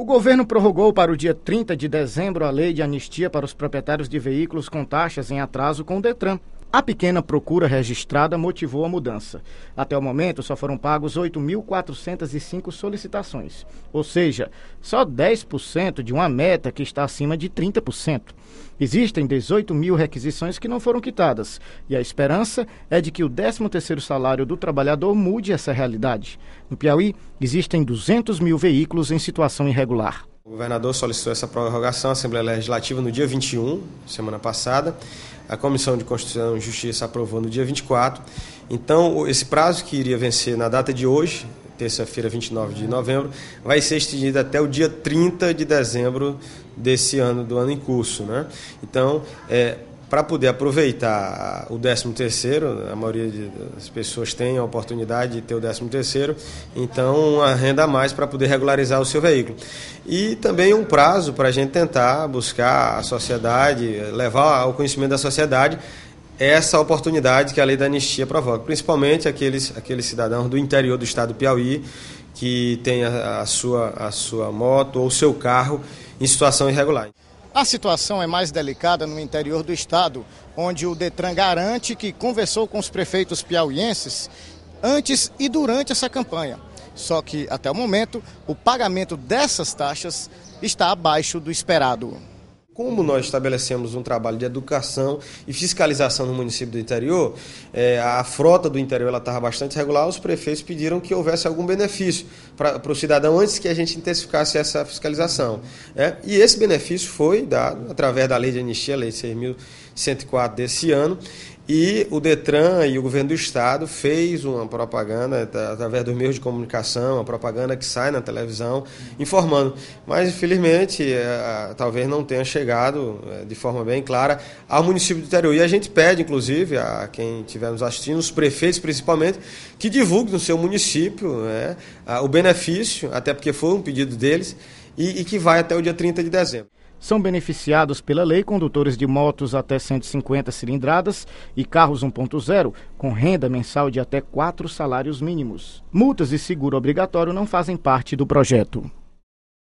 O governo prorrogou para o dia 30 de dezembro a lei de anistia para os proprietários de veículos com taxas em atraso com o Detran. A pequena procura registrada motivou a mudança. Até o momento, só foram pagos 8.405 solicitações, ou seja, só 10% de uma meta que está acima de 30%. Existem 18 mil requisições que não foram quitadas, e a esperança é de que o 13º salário do trabalhador mude essa realidade. No Piauí, existem 200 mil veículos em situação irregular. O governador solicitou essa prorrogação à Assembleia Legislativa no dia 21, semana passada. A Comissão de Constituição e Justiça aprovou no dia 24. Então, esse prazo que iria vencer na data de hoje, terça-feira, 29 de novembro, vai ser estendido até o dia 30 de dezembro desse ano, do ano em curso. Né? Então, é, para poder aproveitar o 13 terceiro a maioria das pessoas tem a oportunidade de ter o 13 terceiro então a renda a mais para poder regularizar o seu veículo. E também um prazo para a gente tentar buscar a sociedade, levar ao conhecimento da sociedade essa oportunidade que a lei da anistia provoca, principalmente aqueles, aqueles cidadãos do interior do estado do Piauí que tem a, a sua, a sua moto ou seu carro em situação irregular. A situação é mais delicada no interior do estado, onde o Detran garante que conversou com os prefeitos piauienses antes e durante essa campanha. Só que, até o momento, o pagamento dessas taxas está abaixo do esperado como nós estabelecemos um trabalho de educação e fiscalização no município do interior, é, a frota do interior estava bastante regular, os prefeitos pediram que houvesse algum benefício para o cidadão antes que a gente intensificasse essa fiscalização. É, e esse benefício foi dado através da lei de anistia, a lei 6.104 desse ano, e o Detran e o governo do estado fez uma propaganda através dos meios de comunicação, uma propaganda que sai na televisão informando. Mas infelizmente, é, talvez não tenha chegado é, de forma bem clara ao município do interior. E a gente pede, inclusive, a quem estiver nos assistindo, os prefeitos principalmente, que divulguem no seu município né, o benefício, até porque foi um pedido deles, e, e que vai até o dia 30 de dezembro são beneficiados pela lei condutores de motos até 150 cilindradas e carros 1.0 com renda mensal de até quatro salários mínimos. Multas e seguro obrigatório não fazem parte do projeto.